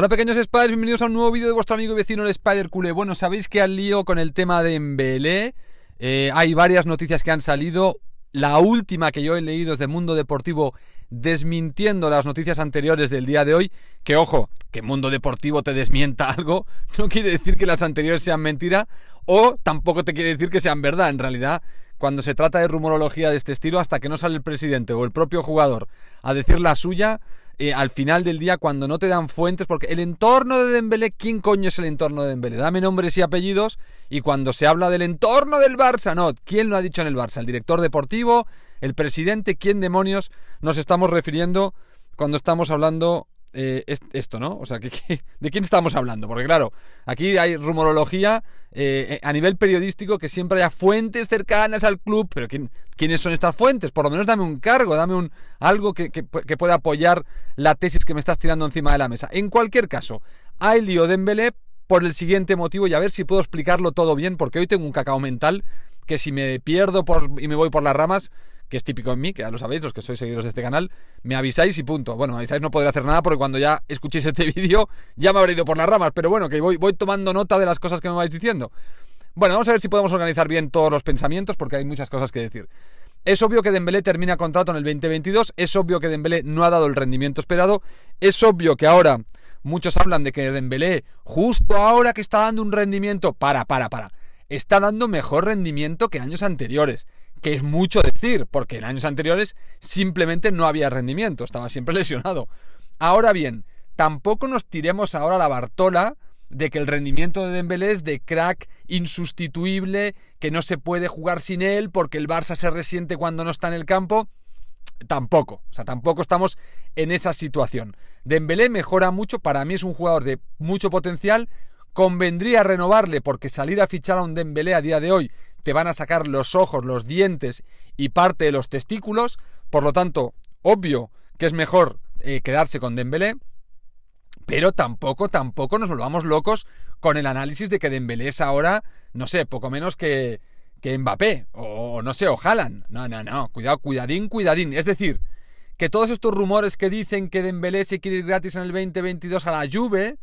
Hola pequeños spiders, bienvenidos a un nuevo vídeo de vuestro amigo y vecino el Spider Cule. Bueno, sabéis que al lío con el tema de MBL eh, hay varias noticias que han salido. La última que yo he leído es de Mundo Deportivo desmintiendo las noticias anteriores del día de hoy. Que ojo, que Mundo Deportivo te desmienta algo no quiere decir que las anteriores sean mentira o tampoco te quiere decir que sean verdad. En realidad, cuando se trata de rumorología de este estilo, hasta que no sale el presidente o el propio jugador a decir la suya, eh, al final del día cuando no te dan fuentes, porque el entorno de Dembélé, ¿quién coño es el entorno de Dembélé? Dame nombres y apellidos y cuando se habla del entorno del Barça, no, ¿quién lo ha dicho en el Barça? ¿El director deportivo? ¿El presidente? ¿Quién demonios nos estamos refiriendo cuando estamos hablando eh, esto, ¿no? O sea, de quién estamos hablando? Porque claro, aquí hay rumorología eh, eh, a nivel periodístico que siempre haya fuentes cercanas al club, pero ¿quién, ¿quiénes son estas fuentes? Por lo menos dame un cargo, dame un algo que, pueda apoyar la tesis que me estás tirando encima de la mesa. En cualquier caso, hay lío Dembélé por el siguiente motivo y a ver si puedo explicarlo todo bien, porque hoy tengo un cacao mental que si me pierdo por, y me voy por las ramas, que es típico en mí, que ya lo sabéis, los que sois seguidores de este canal, me avisáis y punto. Bueno, me avisáis, no podré hacer nada porque cuando ya escuchéis este vídeo ya me habré ido por las ramas, pero bueno, que voy, voy tomando nota de las cosas que me vais diciendo. Bueno, vamos a ver si podemos organizar bien todos los pensamientos porque hay muchas cosas que decir. Es obvio que Dembélé termina contrato en el 2022, es obvio que Dembélé no ha dado el rendimiento esperado, es obvio que ahora muchos hablan de que Dembélé justo ahora que está dando un rendimiento para para para, está dando mejor rendimiento que años anteriores que es mucho decir, porque en años anteriores simplemente no había rendimiento, estaba siempre lesionado. Ahora bien, tampoco nos tiremos ahora la Bartola de que el rendimiento de Dembélé es de crack insustituible, que no se puede jugar sin él porque el Barça se resiente cuando no está en el campo. Tampoco, o sea, tampoco estamos en esa situación. Dembélé mejora mucho, para mí es un jugador de mucho potencial, convendría renovarle porque salir a fichar a un Dembélé a día de hoy te van a sacar los ojos, los dientes y parte de los testículos. Por lo tanto, obvio que es mejor eh, quedarse con Dembélé. Pero tampoco, tampoco nos volvamos locos con el análisis de que Dembélé es ahora, no sé, poco menos que, que Mbappé. O no sé, o Haaland. No, no, no. Cuidado, cuidadín, cuidadín. Es decir, que todos estos rumores que dicen que Dembélé se quiere ir gratis en el 2022 a la Juve...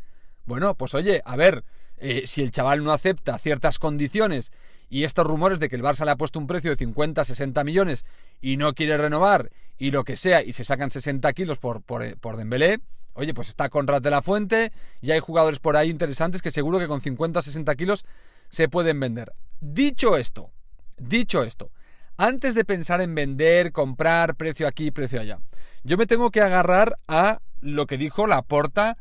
Bueno, pues oye, a ver... Eh, si el chaval no acepta ciertas condiciones y estos rumores de que el Barça le ha puesto un precio de 50, 60 millones y no quiere renovar y lo que sea y se sacan 60 kilos por, eh, por, Dembélé, oye, pues está Conrad de la Fuente y hay jugadores por ahí interesantes que seguro que con 50, 60 kilos se pueden vender. Dicho esto, dicho esto, antes de pensar en vender, comprar, precio aquí, precio allá, yo me tengo que agarrar a lo que dijo Laporta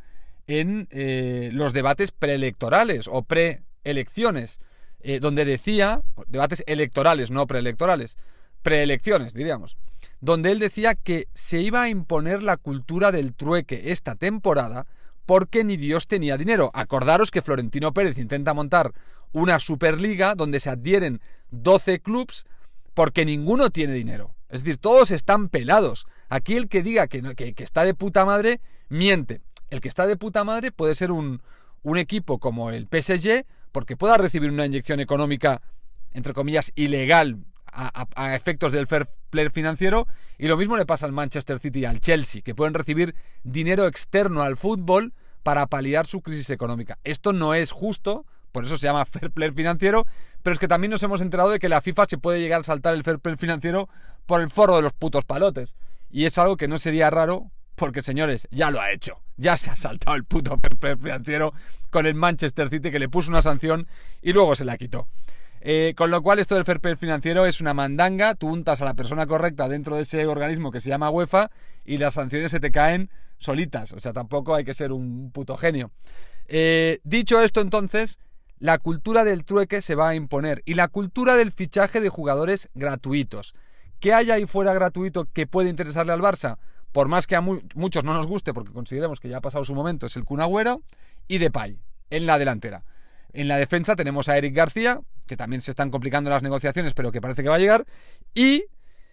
en eh, los debates preelectorales o preelecciones. Eh, donde decía, debates electorales, no preelectorales, preelecciones, diríamos, donde él decía que se iba a imponer la cultura del trueque esta temporada porque ni Dios tenía dinero. Acordaros que Florentino Pérez intenta montar una superliga donde se adhieren 12 clubes porque ninguno tiene dinero. Es decir, todos están pelados. Aquí el que diga que, que, está de puta madre, miente. El que está de puta madre puede ser un, un equipo como el PSG porque pueda recibir una inyección económica, entre comillas, ilegal a, efectos del fair play financiero. Y lo mismo le pasa al Manchester City y al Chelsea, que pueden recibir dinero externo al fútbol para paliar su crisis económica. Esto no es justo, por eso se llama fair play financiero, pero es que también nos hemos enterado de que la FIFA se puede llegar a saltar el fair play financiero por el foro de los putos palotes. Y es algo que no sería raro, porque señores, ya lo ha hecho ya se ha saltado el puto financiero con el Manchester City que le puso una sanción y luego se la quitó. Eh, con lo cual esto del fair financiero es una mandanga, tú untas a la persona correcta dentro de ese organismo que se llama UEFA y las sanciones se te caen solitas, o sea, tampoco hay que ser un puto genio. Eh, dicho esto entonces, la cultura del trueque se va a imponer y la cultura del fichaje de jugadores gratuitos. ¿Qué hay ahí fuera gratuito que puede interesarle al Barça? por más que a muchos no nos guste, porque consideremos que ya ha pasado su momento, es el cunagüero y Depay en la delantera. En la defensa tenemos a Eric García, que también se están complicando las negociaciones, pero que parece que va a llegar. Y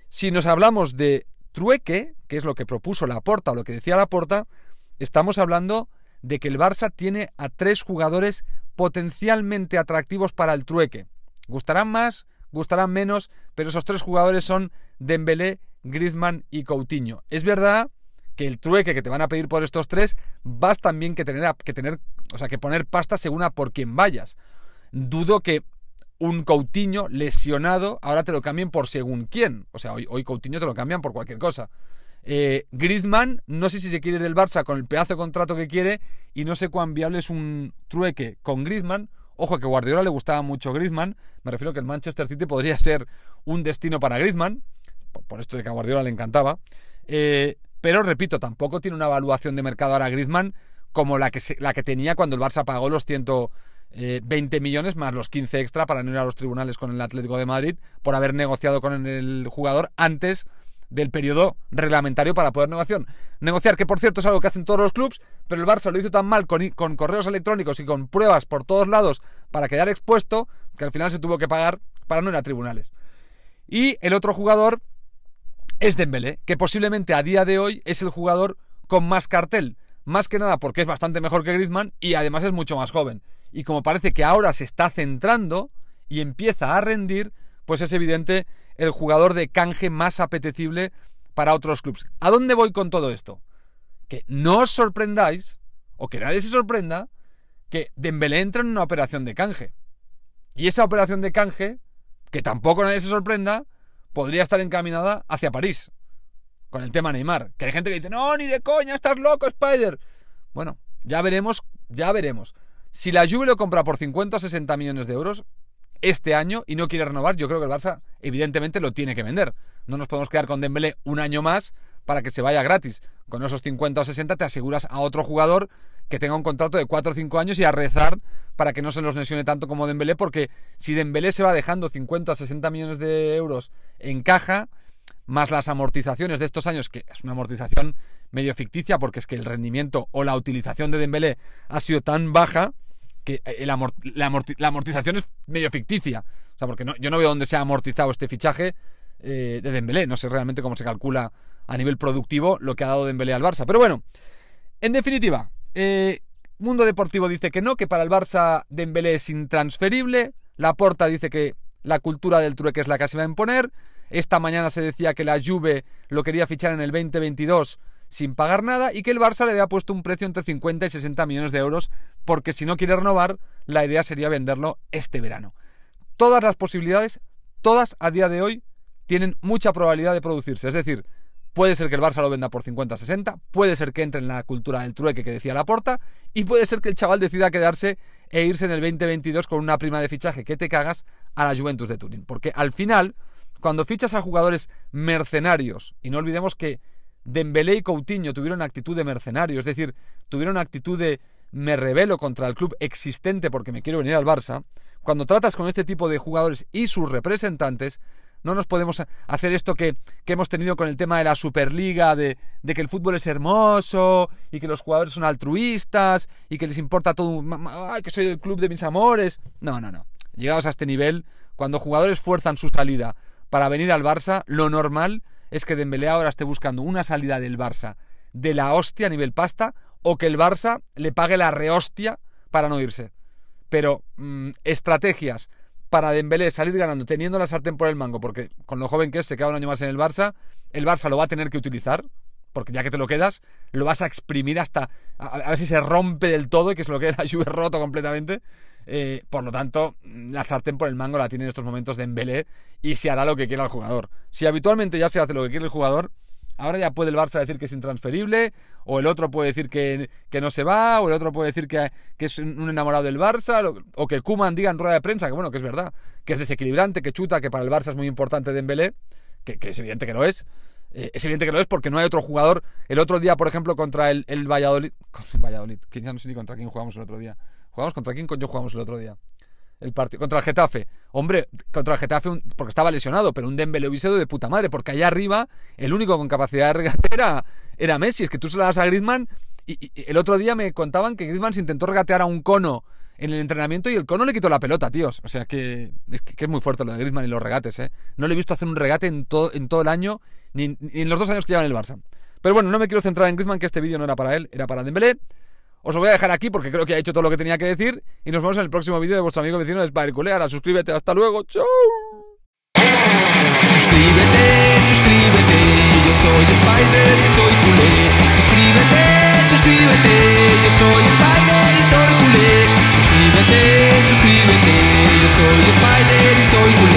si nos hablamos de trueque, que es lo que propuso la Porta o lo que decía la Porta, estamos hablando de que el Barça tiene a tres jugadores potencialmente atractivos para el trueque. Gustarán más, gustarán menos, pero esos tres jugadores son Dembélé, Griezmann y Coutinho. Es verdad que el trueque que te van a pedir por estos tres vas también que tener, que tener, o sea, que poner pasta según a por quien vayas. Dudo que un Coutinho lesionado ahora te lo cambien por según quién. O sea, hoy, hoy Coutinho te lo cambian por cualquier cosa. Eh, Griezmann, no sé si se quiere del Barça con el pedazo de contrato que quiere y no sé cuán viable es un trueque con Griezmann. Ojo que Guardiola le gustaba mucho Griezmann, me refiero que el Manchester City podría ser un destino para Griezmann por esto de que a Guardiola le encantaba. Eh, pero repito, tampoco tiene una evaluación de mercado ahora Griezmann como la que, la que tenía cuando el Barça pagó los 120 eh, millones más los 15 extra para no ir a los tribunales con el Atlético de Madrid por haber negociado con el jugador antes del periodo reglamentario para poder negociar. Negociar, que por cierto es algo que hacen todos los clubes, pero el Barça lo hizo tan mal con, con, correos electrónicos y con pruebas por todos lados para quedar expuesto, que al final se tuvo que pagar para no ir a tribunales. Y el otro jugador, es Dembélé, que posiblemente a día de hoy es el jugador con más cartel, más que nada porque es bastante mejor que Griezmann y además es mucho más joven. Y como parece que ahora se está centrando y empieza a rendir, pues es evidente el jugador de canje más apetecible para otros clubes. ¿A dónde voy con todo esto? Que no os sorprendáis, o que nadie se sorprenda, que Dembélé entra en una operación de canje. Y esa operación de canje, que tampoco nadie se sorprenda, podría estar encaminada hacia París. Con el tema Neymar. Que hay gente que dice, no, ni de coña, estás loco, Spider. Bueno, ya veremos, ya veremos. Si la Juve lo compra por 50 o 60 millones de euros este año y no quiere renovar, yo creo que el Barça evidentemente lo tiene que vender. No nos podemos quedar con Dembélé un año más para que se vaya gratis. Con esos 50 o 60 te aseguras a otro jugador que tenga un contrato de 4 o 5 años y a rezar para que no se los lesione tanto como Dembélé, porque si Dembélé se va dejando 50 o 60 millones de euros en caja, más las amortizaciones de estos años, que es una amortización medio ficticia, porque es que el rendimiento o la utilización de Dembélé ha sido tan baja que eh, la, amortización es medio ficticia. O sea, porque yo no veo dónde se ha amortizado este fichaje eh, de Dembélé. No sé realmente cómo se calcula a nivel productivo lo que ha dado Dembélé al Barça. Pero bueno, en definitiva, eh, Mundo Deportivo dice que no, que para el Barça Dembélé es intransferible. La Porta dice que la cultura del trueque es la que se va a imponer. Esta mañana se decía que la Juve lo quería fichar en el 2022 sin pagar nada y que el Barça le había puesto un precio entre 50 y 60 millones de euros porque si no quiere renovar, la idea sería venderlo este verano. Todas las posibilidades, todas a día de hoy, tienen mucha probabilidad de producirse. Es decir, Puede ser que el Barça lo venda por 50-60, puede ser que entre en la cultura del trueque que decía Laporta, y puede ser que el chaval decida quedarse e irse en el 2022 con una prima de fichaje que te cagas a la Juventus de Turín. Porque al final, cuando fichas a jugadores mercenarios, y no olvidemos que Dembélé y Coutinho tuvieron actitud de mercenario, es decir, tuvieron actitud de me rebelo contra el club existente porque me quiero venir al Barça, cuando tratas con este tipo de jugadores y sus representantes, no nos podemos hacer esto que, hemos tenido con el tema de la Superliga, de, que el fútbol es hermoso y que los jugadores son altruistas y que les importa todo. ¡Ay, que soy el club de mis amores! No, no, no. Llegados a este nivel, cuando jugadores fuerzan su salida para venir al Barça, lo normal es que Dembélé ahora esté buscando una salida del Barça de la hostia a nivel pasta o que el Barça le pague la rehostia para no irse. Pero mm, estrategias para Dembélé salir ganando, teniendo la sartén por el mango, porque con lo joven que es, se queda un año más en el Barça, el Barça lo va a tener que utilizar, porque ya que te lo quedas, lo vas a exprimir hasta, a, ver si se rompe del todo y que se lo quede la Juve roto completamente. Eh, por lo tanto, la sartén por el mango la tiene en estos momentos Dembélé y se hará lo que quiera el jugador. Si habitualmente ya se hace lo que quiere el jugador, Ahora ya puede el Barça decir que es intransferible, o el otro puede decir que, que no se va, o el otro puede decir que, es un enamorado del Barça, o, que el Kuman diga en rueda de prensa que bueno, que es verdad, que es desequilibrante, que chuta, que para el Barça es muy importante Dembélé, que, que es evidente que no es. Eh, es evidente que no es porque no hay otro jugador. El otro día, por ejemplo, contra el, el Valladolid. Valladolid, que ya no sé ni contra quién jugamos el otro día. ¿Jugamos contra quién quién jugamos el otro día? el partido contra el Getafe. Hombre, contra el Getafe porque estaba lesionado, pero un Dembélé hubiese de puta madre, porque allá arriba el único con capacidad de regate era, Messi. Es que tú se la das a Griezmann y, el otro día me contaban que Griezmann se intentó regatear a un cono en el entrenamiento y el cono le quitó la pelota, tíos. O sea que es, que, es muy fuerte lo de Griezmann y los regates, ¿eh? No le he visto hacer un regate en todo, en todo el año, ni, en los dos años que lleva en el Barça. Pero bueno, no me quiero centrar en Griezmann, que este vídeo no era para él, era para Dembélé. Os lo voy a dejar aquí porque creo que ha hecho todo lo que tenía que decir y nos vemos en el próximo vídeo de vuestro amigo vecino de Spider Ahora suscríbete, hasta luego, chao. Suscríbete, suscríbete, yo soy Spider y soy culé. Suscríbete, suscríbete, yo soy Spider y soy culé. Suscríbete, suscríbete, yo soy Spider y soy culé.